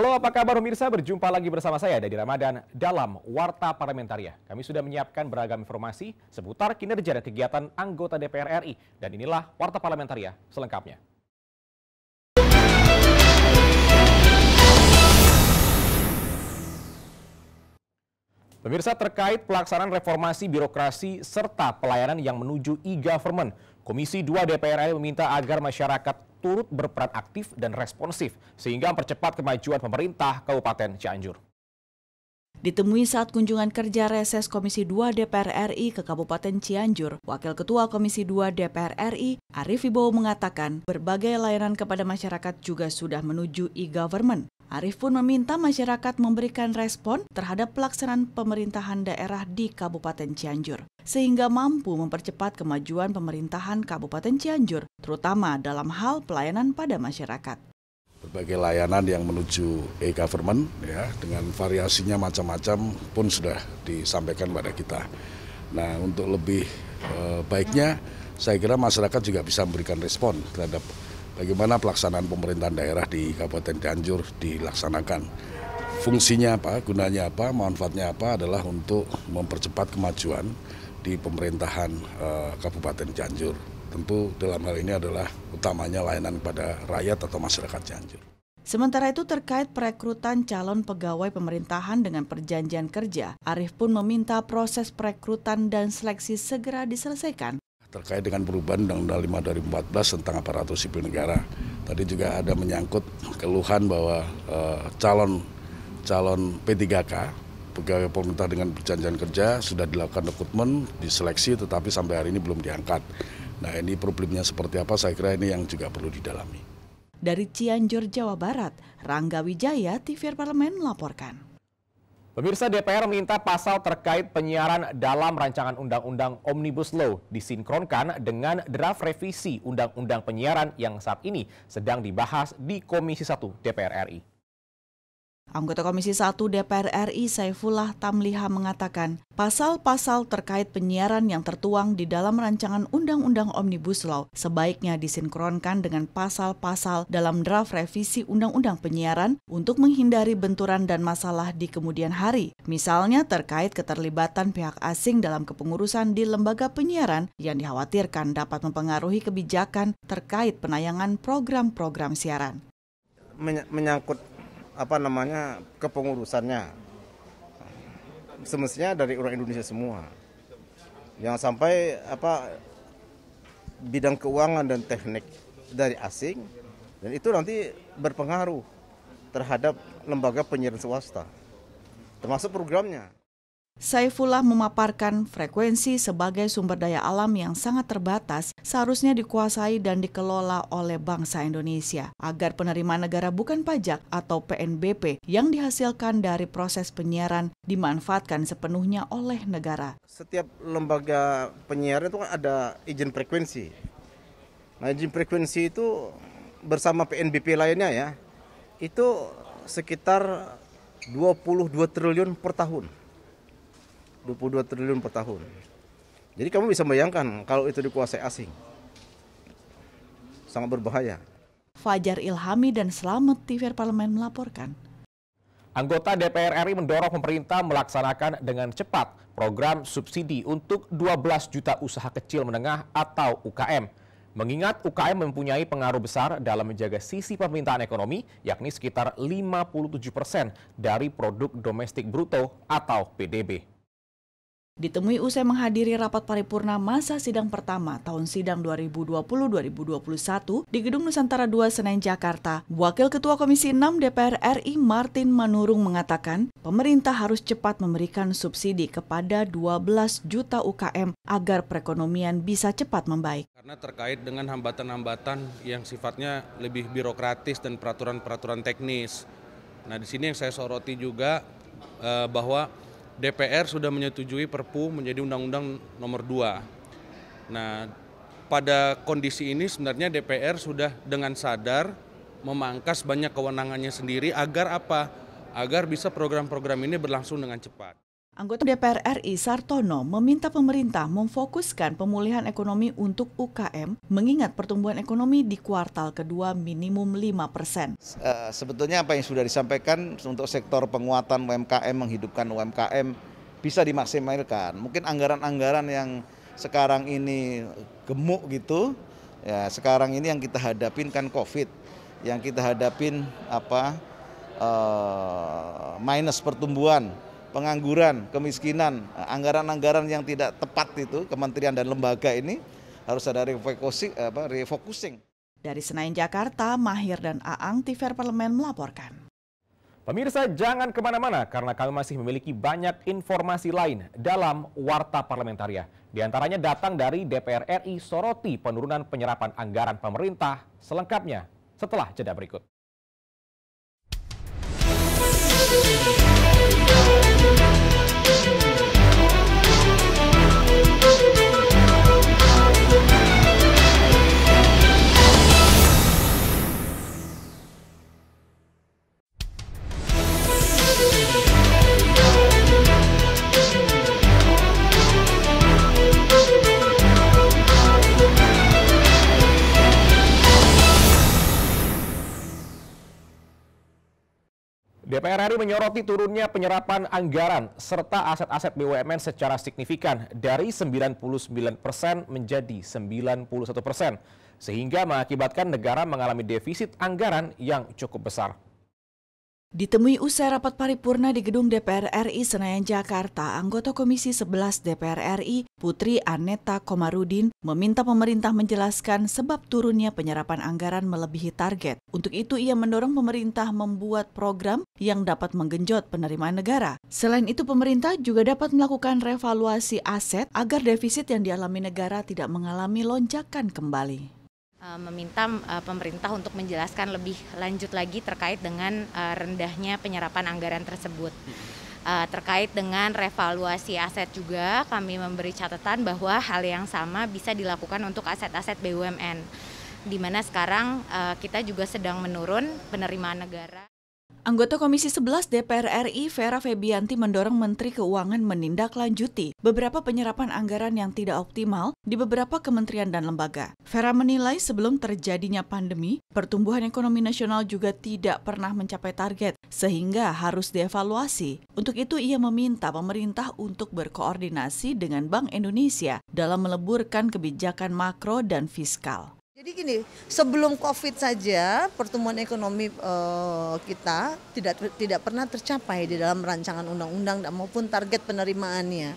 Halo, apa kabar pemirsa? Berjumpa lagi bersama saya dari Ramadan dalam Warta Parlementaria. Kami sudah menyiapkan beragam informasi seputar kinerja dan kegiatan anggota DPR RI. Dan inilah Warta Parlementaria selengkapnya. Pemirsa terkait pelaksanaan reformasi birokrasi serta pelayanan yang menuju e-government, Komisi 2 DPR RI meminta agar masyarakat turut berperan aktif dan responsif sehingga mempercepat kemajuan pemerintah Kabupaten Cianjur. Ditemui saat kunjungan kerja reses Komisi 2 DPR RI ke Kabupaten Cianjur, Wakil Ketua Komisi 2 DPR RI, Arif Ibo mengatakan berbagai layanan kepada masyarakat juga sudah menuju e-government. Arief pun meminta masyarakat memberikan respon terhadap pelaksanaan pemerintahan daerah di Kabupaten Cianjur, sehingga mampu mempercepat kemajuan pemerintahan Kabupaten Cianjur, terutama dalam hal pelayanan pada masyarakat. Berbagai layanan yang menuju e-government ya dengan variasinya macam-macam pun sudah disampaikan pada kita. Nah, untuk lebih e, baiknya saya kira masyarakat juga bisa memberikan respon terhadap bagaimana pelaksanaan pemerintahan daerah di Kabupaten Cianjur dilaksanakan. Fungsinya apa, gunanya apa, manfaatnya apa adalah untuk mempercepat kemajuan di pemerintahan eh, Kabupaten Cianjur. Tentu dalam hal ini adalah utamanya layanan kepada rakyat atau masyarakat Cianjur. Sementara itu terkait perekrutan calon pegawai pemerintahan dengan perjanjian kerja, Arief pun meminta proses perekrutan dan seleksi segera diselesaikan terkait dengan perubahan Undang-Undang 5 14 tentang aparatur sipil negara. Tadi juga ada menyangkut keluhan bahwa e, calon calon P3K pegawai pemerintah dengan perjanjian kerja sudah dilakukan rekrutmen, diseleksi tetapi sampai hari ini belum diangkat. Nah, ini problemnya seperti apa saya kira ini yang juga perlu didalami. Dari Cianjur, Jawa Barat, Rangga Wijaya, TVR Parlemen melaporkan. Pemirsa DPR meminta pasal terkait penyiaran dalam rancangan Undang-Undang Omnibus Law disinkronkan dengan draft revisi Undang-Undang Penyiaran yang saat ini sedang dibahas di Komisi 1 DPR RI. Anggota Komisi 1 DPR RI Saifullah Tamliha mengatakan, pasal-pasal terkait penyiaran yang tertuang di dalam rancangan Undang-Undang Omnibus Law sebaiknya disinkronkan dengan pasal-pasal dalam draft revisi Undang-Undang Penyiaran untuk menghindari benturan dan masalah di kemudian hari, misalnya terkait keterlibatan pihak asing dalam kepengurusan di lembaga penyiaran yang dikhawatirkan dapat mempengaruhi kebijakan terkait penayangan program-program siaran. menyangkut apa namanya kepengurusannya semestinya dari orang Indonesia semua yang sampai apa bidang keuangan dan teknik dari asing dan itu nanti berpengaruh terhadap lembaga penyiaran swasta termasuk programnya Saifullah memaparkan frekuensi sebagai sumber daya alam yang sangat terbatas seharusnya dikuasai dan dikelola oleh bangsa Indonesia agar penerimaan negara bukan pajak atau PNBP yang dihasilkan dari proses penyiaran dimanfaatkan sepenuhnya oleh negara. Setiap lembaga penyiaran itu kan ada izin frekuensi. Nah, izin frekuensi itu bersama PNBP lainnya ya, itu sekitar 22 triliun per tahun 22 triliun per tahun. Jadi kamu bisa bayangkan kalau itu dikuasai asing. Sangat berbahaya. Fajar Ilhami dan Slamet TV Parlemen melaporkan. Anggota DPR RI mendorong pemerintah melaksanakan dengan cepat program subsidi untuk 12 juta usaha kecil menengah atau UKM. Mengingat UKM mempunyai pengaruh besar dalam menjaga sisi permintaan ekonomi, yakni sekitar 57 persen dari produk domestik bruto atau PDB. Ditemui usai menghadiri rapat paripurna masa sidang pertama tahun sidang 2020-2021 di Gedung Nusantara II Senen Jakarta, Wakil Ketua Komisi 6 DPR RI Martin Manurung mengatakan, pemerintah harus cepat memberikan subsidi kepada 12 juta UKM agar perekonomian bisa cepat membaik. Karena terkait dengan hambatan-hambatan yang sifatnya lebih birokratis dan peraturan-peraturan teknis. Nah, di sini yang saya soroti juga eh, bahwa DPR sudah menyetujui Perpu menjadi Undang-Undang Nomor 2. Nah, pada kondisi ini sebenarnya DPR sudah dengan sadar memangkas banyak kewenangannya sendiri agar apa? Agar bisa program-program ini berlangsung dengan cepat. Anggota DPR RI Sartono meminta pemerintah memfokuskan pemulihan ekonomi untuk UKM mengingat pertumbuhan ekonomi di kuartal kedua minimum 5 persen. Eh, sebetulnya apa yang sudah disampaikan untuk sektor penguatan UMKM, menghidupkan UMKM bisa dimaksimalkan. Mungkin anggaran-anggaran yang sekarang ini gemuk gitu, ya sekarang ini yang kita hadapin kan COVID, yang kita hadapin apa eh, minus pertumbuhan pengangguran, kemiskinan, eh, anggaran-anggaran yang tidak tepat itu kementerian dan lembaga ini harus ada refocusing. Eh, apa, refocusing. Dari Senayan Jakarta, Mahir dan Aang, Tiver Parlemen melaporkan. Pemirsa jangan kemana-mana karena kami masih memiliki banyak informasi lain dalam Warta Parlamentaria. Di antaranya datang dari DPR RI soroti penurunan penyerapan anggaran pemerintah selengkapnya setelah jeda berikut. DPR RI menyoroti turunnya penyerapan anggaran serta aset-aset BUMN secara signifikan dari 99 persen menjadi 91 persen, sehingga mengakibatkan negara mengalami defisit anggaran yang cukup besar. Ditemui usai rapat paripurna di gedung DPR RI Senayan Jakarta, anggota Komisi 11 DPR RI Putri Aneta Komarudin meminta pemerintah menjelaskan sebab turunnya penyerapan anggaran melebihi target. Untuk itu ia mendorong pemerintah membuat program yang dapat menggenjot penerimaan negara. Selain itu pemerintah juga dapat melakukan revaluasi aset agar defisit yang dialami negara tidak mengalami lonjakan kembali. Eh, meminta eh, pemerintah untuk menjelaskan lebih lanjut lagi terkait dengan eh, rendahnya penyerapan anggaran tersebut. Terkait dengan revaluasi aset juga kami memberi catatan bahwa hal yang sama bisa dilakukan untuk aset-aset BUMN di mana sekarang kita juga sedang menurun penerimaan negara. Anggota Komisi 11 DPR RI Vera Febianti mendorong Menteri Keuangan menindaklanjuti beberapa penyerapan anggaran yang tidak optimal di beberapa kementerian dan lembaga. Vera menilai sebelum terjadinya pandemi, pertumbuhan ekonomi nasional juga tidak pernah mencapai target, sehingga harus dievaluasi. Untuk itu ia meminta pemerintah untuk berkoordinasi dengan Bank Indonesia dalam meleburkan kebijakan makro dan fiskal. Jadi gini, sebelum COVID saja pertumbuhan ekonomi uh, kita tidak tidak pernah tercapai di dalam rancangan undang-undang dan maupun target penerimaannya.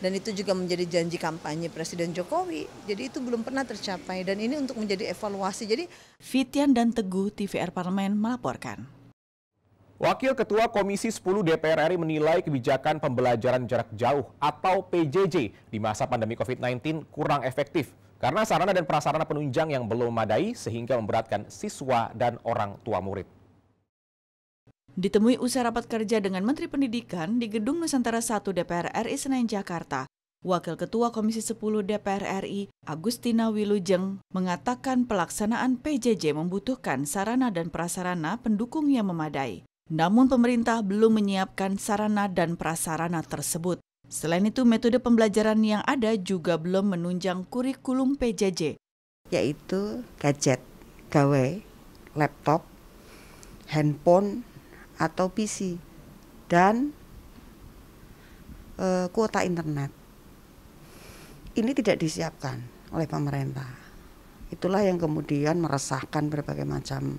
Dan itu juga menjadi janji kampanye Presiden Jokowi. Jadi itu belum pernah tercapai dan ini untuk menjadi evaluasi. Jadi Fitian dan Teguh TVR Parlemen melaporkan. Wakil Ketua Komisi 10 DPR RI menilai kebijakan pembelajaran jarak jauh atau PJJ di masa pandemi COVID-19 kurang efektif karena sarana dan prasarana penunjang yang belum memadai sehingga memberatkan siswa dan orang tua murid. Ditemui usai rapat kerja dengan Menteri Pendidikan di Gedung Nusantara 1 DPR RI Senayan Jakarta, Wakil Ketua Komisi 10 DPR RI Agustina Wilujeng mengatakan pelaksanaan PJJ membutuhkan sarana dan prasarana pendukung yang memadai. Namun pemerintah belum menyiapkan sarana dan prasarana tersebut. Selain itu, metode pembelajaran yang ada juga belum menunjang kurikulum PJJ. Yaitu gadget, gawe, laptop, handphone, atau PC, dan e, kuota internet. Ini tidak disiapkan oleh pemerintah. Itulah yang kemudian meresahkan berbagai macam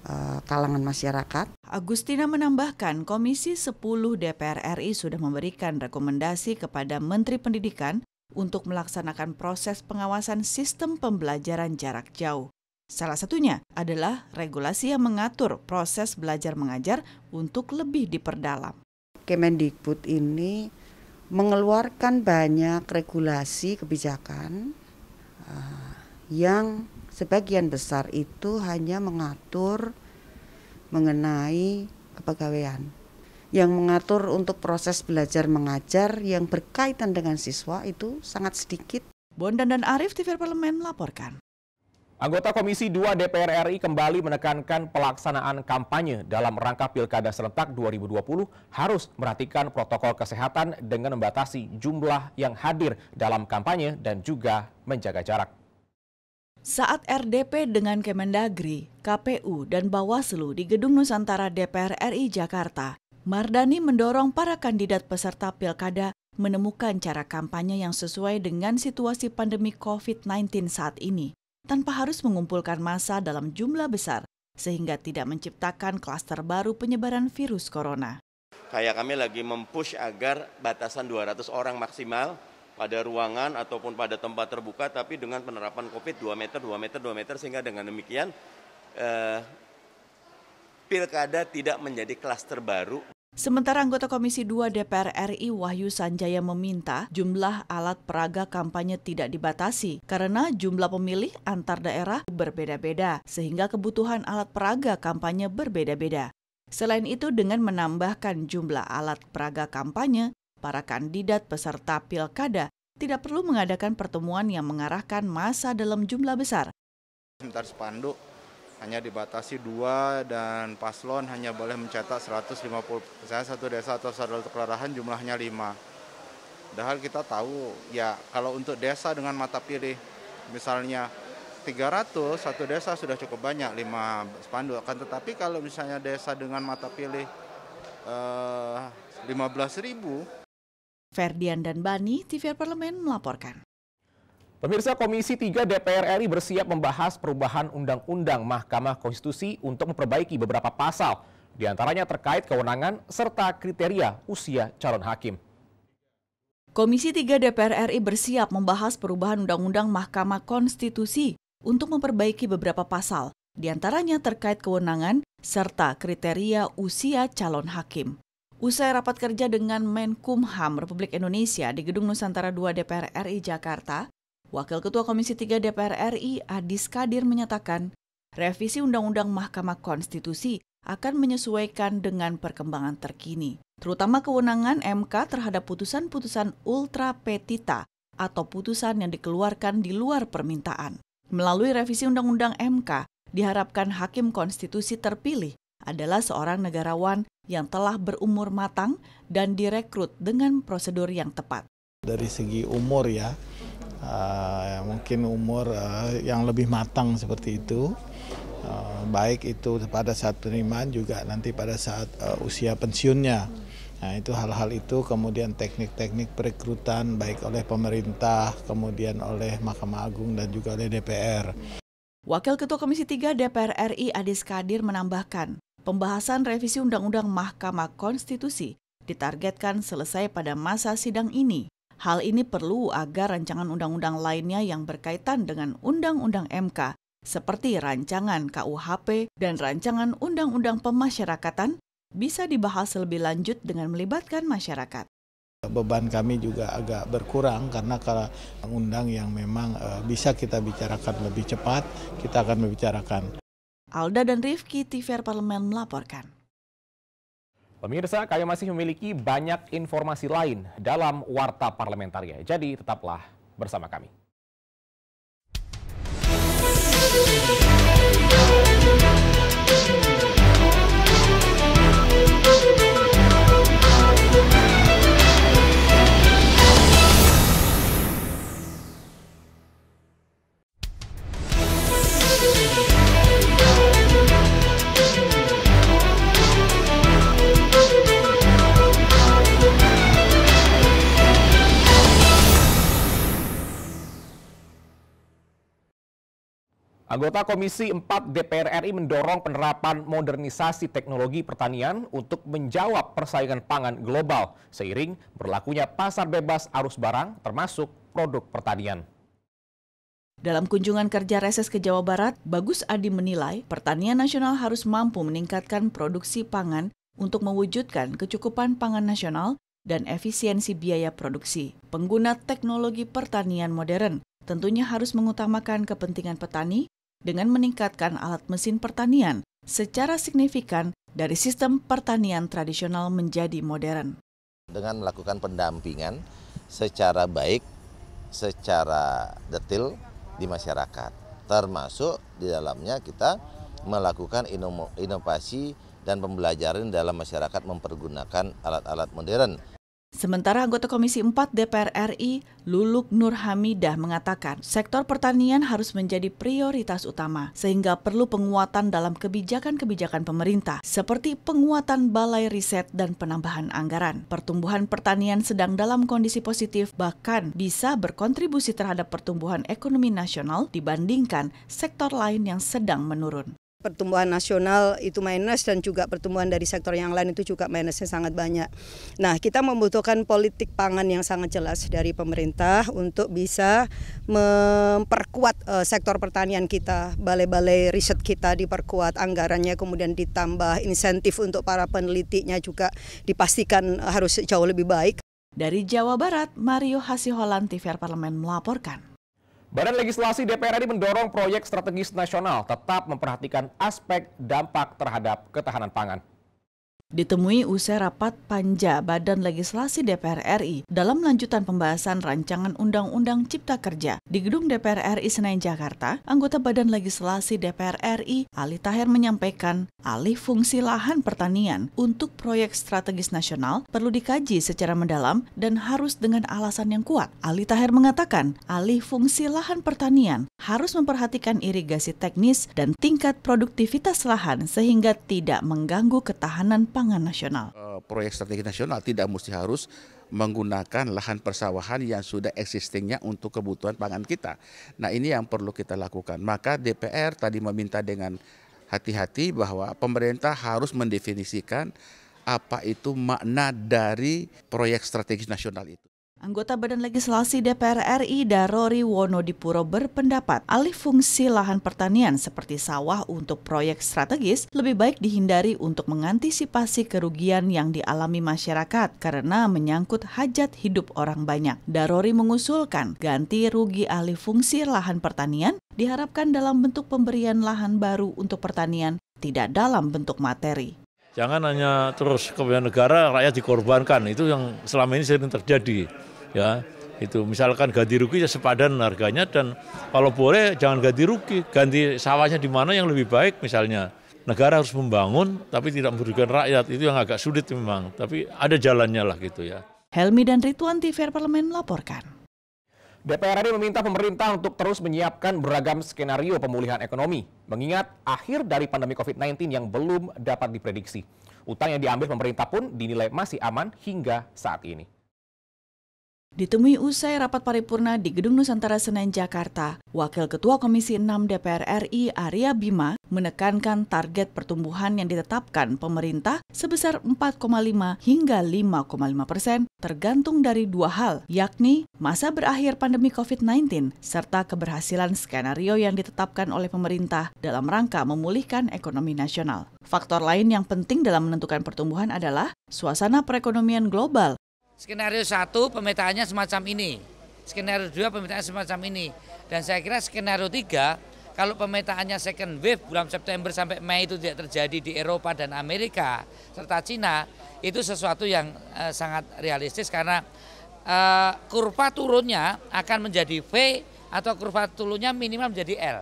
Eh, kalangan masyarakat. Agustina menambahkan, Komisi 10 DPR RI sudah memberikan rekomendasi kepada Menteri Pendidikan untuk melaksanakan proses pengawasan sistem pembelajaran jarak jauh. Salah satunya adalah regulasi yang mengatur proses belajar mengajar untuk lebih diperdalam. Kemendikbud ini mengeluarkan banyak regulasi kebijakan eh, yang sebagian besar itu hanya mengatur mengenai kepegawaian. Yang mengatur untuk proses belajar mengajar yang berkaitan dengan siswa itu sangat sedikit. Bondan dan Arif TV Parlemen melaporkan. Anggota Komisi 2 DPR RI kembali menekankan pelaksanaan kampanye dalam rangka Pilkada serentak 2020 harus merhatikan protokol kesehatan dengan membatasi jumlah yang hadir dalam kampanye dan juga menjaga jarak. Saat RDP dengan Kemendagri, KPU, dan Bawaslu di Gedung Nusantara DPR RI Jakarta, Mardani mendorong para kandidat peserta pilkada menemukan cara kampanye yang sesuai dengan situasi pandemi COVID-19 saat ini, tanpa harus mengumpulkan massa dalam jumlah besar, sehingga tidak menciptakan klaster baru penyebaran virus corona. Kayak kami lagi mempush agar batasan 200 orang maksimal, pada ruangan ataupun pada tempat terbuka tapi dengan penerapan Covid 2 meter 2 meter 2 meter sehingga dengan demikian eh, pilkada tidak menjadi klaster baru Sementara anggota Komisi 2 DPR RI Wahyu Sanjaya meminta jumlah alat peraga kampanye tidak dibatasi karena jumlah pemilih antar daerah berbeda-beda sehingga kebutuhan alat peraga kampanye berbeda-beda. Selain itu dengan menambahkan jumlah alat peraga kampanye, para kandidat peserta pilkada tidak perlu mengadakan pertemuan yang mengarahkan masa dalam jumlah besar. Sementara spanduk hanya dibatasi dua dan paslon hanya boleh mencetak 150. Misalnya satu desa atau satu kelurahan jumlahnya lima. Dahal kita tahu ya kalau untuk desa dengan mata pilih misalnya 300 satu desa sudah cukup banyak lima spanduk kan tetapi kalau misalnya desa dengan mata pilih eh, 15 ribu Ferdian dan Bani, TVR Parlemen melaporkan. Pemirsa Komisi 3 DPR RI bersiap membahas perubahan Undang-Undang Mahkamah Konstitusi untuk memperbaiki beberapa pasal, diantaranya terkait kewenangan serta kriteria usia calon hakim. Komisi 3 DPR RI bersiap membahas perubahan Undang-Undang Mahkamah Konstitusi untuk memperbaiki beberapa pasal, diantaranya terkait kewenangan serta kriteria usia calon hakim. Usai rapat kerja dengan Menkumham Republik Indonesia di Gedung Nusantara 2 DPR RI Jakarta, Wakil Ketua Komisi 3 DPR RI Adis Kadir menyatakan, revisi Undang-Undang Mahkamah Konstitusi akan menyesuaikan dengan perkembangan terkini, terutama kewenangan MK terhadap putusan-putusan ultra petita atau putusan yang dikeluarkan di luar permintaan. Melalui revisi Undang-Undang MK, diharapkan hakim konstitusi terpilih adalah seorang negarawan yang telah berumur matang dan direkrut dengan prosedur yang tepat. Dari segi umur ya, uh, mungkin umur uh, yang lebih matang seperti itu, uh, baik itu pada saat penerimaan juga nanti pada saat uh, usia pensiunnya. Nah, itu hal-hal itu kemudian teknik-teknik perekrutan baik oleh pemerintah, kemudian oleh Mahkamah Agung dan juga oleh DPR. Wakil Ketua Komisi 3 DPR RI Adis Kadir menambahkan, Pembahasan revisi Undang-Undang Mahkamah Konstitusi ditargetkan selesai pada masa sidang ini. Hal ini perlu agar rancangan undang-undang lainnya yang berkaitan dengan Undang-Undang MK, seperti rancangan KUHP dan rancangan Undang-Undang Pemasyarakatan, bisa dibahas lebih lanjut dengan melibatkan masyarakat. Beban kami juga agak berkurang karena kalau undang yang memang eh, bisa kita bicarakan lebih cepat, kita akan membicarakan. Alda dan Rifki TVR Parlemen melaporkan. Pemirsa, kami masih memiliki banyak informasi lain dalam Warta Parlementaria. Jadi tetaplah bersama kami. Anggota Komisi 4 DPR RI mendorong penerapan modernisasi teknologi pertanian untuk menjawab persaingan pangan global seiring berlakunya pasar bebas arus barang termasuk produk pertanian. Dalam kunjungan kerja reses ke Jawa Barat, Bagus Adi menilai pertanian nasional harus mampu meningkatkan produksi pangan untuk mewujudkan kecukupan pangan nasional dan efisiensi biaya produksi. Pengguna teknologi pertanian modern tentunya harus mengutamakan kepentingan petani dengan meningkatkan alat mesin pertanian secara signifikan dari sistem pertanian tradisional menjadi modern. Dengan melakukan pendampingan secara baik, secara detil di masyarakat, termasuk di dalamnya kita melakukan inovasi dan pembelajaran dalam masyarakat mempergunakan alat-alat modern. Sementara anggota Komisi 4 DPR RI, Luluk Nur Hamidah mengatakan, sektor pertanian harus menjadi prioritas utama, sehingga perlu penguatan dalam kebijakan-kebijakan pemerintah, seperti penguatan balai riset dan penambahan anggaran. Pertumbuhan pertanian sedang dalam kondisi positif, bahkan bisa berkontribusi terhadap pertumbuhan ekonomi nasional dibandingkan sektor lain yang sedang menurun pertumbuhan nasional itu minus dan juga pertumbuhan dari sektor yang lain itu juga minusnya sangat banyak. Nah, kita membutuhkan politik pangan yang sangat jelas dari pemerintah untuk bisa memperkuat uh, sektor pertanian kita, balai-balai riset kita diperkuat, anggarannya kemudian ditambah, insentif untuk para penelitinya juga dipastikan harus jauh lebih baik. Dari Jawa Barat, Mario Hasiholan, TVR Parlemen melaporkan. Badan Legislasi DPR RI mendorong proyek strategis nasional tetap memperhatikan aspek dampak terhadap ketahanan pangan. Ditemui usai rapat panja Badan Legislasi DPR RI dalam lanjutan pembahasan rancangan Undang-Undang Cipta Kerja di Gedung DPR RI Senayan Jakarta, anggota Badan Legislasi DPR RI Ali Taher menyampaikan alih fungsi lahan pertanian untuk proyek strategis nasional perlu dikaji secara mendalam dan harus dengan alasan yang kuat. Ali Taher mengatakan alih fungsi lahan pertanian harus memperhatikan irigasi teknis dan tingkat produktivitas lahan sehingga tidak mengganggu ketahanan pangan nasional. Eh, proyek strategi nasional tidak mesti harus menggunakan lahan persawahan yang sudah existingnya untuk kebutuhan pangan kita. Nah ini yang perlu kita lakukan. Maka DPR tadi meminta dengan hati-hati bahwa pemerintah harus mendefinisikan apa itu makna dari proyek strategis nasional itu. Anggota Badan Legislasi DPR RI Darori Dipuro berpendapat alih fungsi lahan pertanian seperti sawah untuk proyek strategis lebih baik dihindari untuk mengantisipasi kerugian yang dialami masyarakat karena menyangkut hajat hidup orang banyak. Darori mengusulkan ganti rugi alih fungsi lahan pertanian diharapkan dalam bentuk pemberian lahan baru untuk pertanian, tidak dalam bentuk materi. Jangan hanya terus kebijakan negara, rakyat dikorbankan. Itu yang selama ini sering terjadi ya itu misalkan ganti rugi ya sepadan harganya dan kalau boleh jangan ganti rugi ganti sawahnya di mana yang lebih baik misalnya negara harus membangun tapi tidak merugikan rakyat itu yang agak sulit memang tapi ada jalannya lah gitu ya Helmi dan Rituan TV Parlemen melaporkan DPR RI meminta pemerintah untuk terus menyiapkan beragam skenario pemulihan ekonomi, mengingat akhir dari pandemi COVID-19 yang belum dapat diprediksi. Utang yang diambil pemerintah pun dinilai masih aman hingga saat ini. Ditemui usai rapat paripurna di Gedung Nusantara Senen Jakarta, Wakil Ketua Komisi 6 DPR RI Arya Bima menekankan target pertumbuhan yang ditetapkan pemerintah sebesar 4,5 hingga 5,5 persen tergantung dari dua hal, yakni masa berakhir pandemi COVID-19 serta keberhasilan skenario yang ditetapkan oleh pemerintah dalam rangka memulihkan ekonomi nasional. Faktor lain yang penting dalam menentukan pertumbuhan adalah suasana perekonomian global Skenario satu pemetaannya semacam ini, skenario dua pemetaannya semacam ini, dan saya kira skenario tiga kalau pemetaannya second wave bulan September sampai Mei itu tidak terjadi di Eropa dan Amerika serta Cina itu sesuatu yang e, sangat realistis karena e, kurva turunnya akan menjadi V atau kurva turunnya minimal menjadi L.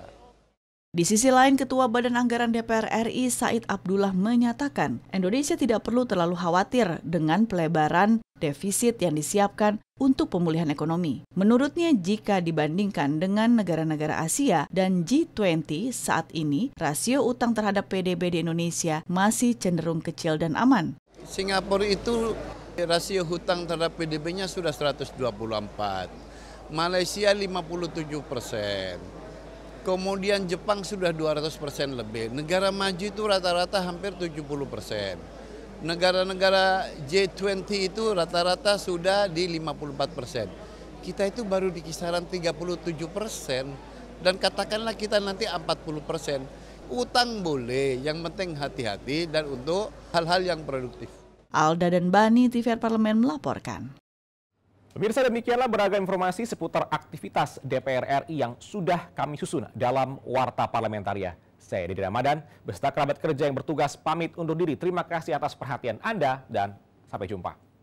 Di sisi lain, Ketua Badan Anggaran DPR RI Said Abdullah menyatakan Indonesia tidak perlu terlalu khawatir dengan pelebaran defisit yang disiapkan untuk pemulihan ekonomi. Menurutnya, jika dibandingkan dengan negara-negara Asia dan G20 saat ini, rasio utang terhadap PDB di Indonesia masih cenderung kecil dan aman. Singapura itu rasio hutang terhadap PDB-nya sudah 124, Malaysia 57 persen. Kemudian Jepang sudah 200% lebih. Negara maju itu rata-rata hampir 70% negara-negara J20 itu rata-rata sudah di 54 persen. Kita itu baru di kisaran 37 persen dan katakanlah kita nanti 40 persen. Utang boleh, yang penting hati-hati dan untuk hal-hal yang produktif. Alda dan Bani, TVR Parlemen melaporkan. Pemirsa demikianlah beragam informasi seputar aktivitas DPR RI yang sudah kami susun dalam Warta Parlamentaria. Saya Didi Ramadan, beserta kerabat kerja yang bertugas pamit undur diri. Terima kasih atas perhatian Anda dan sampai jumpa.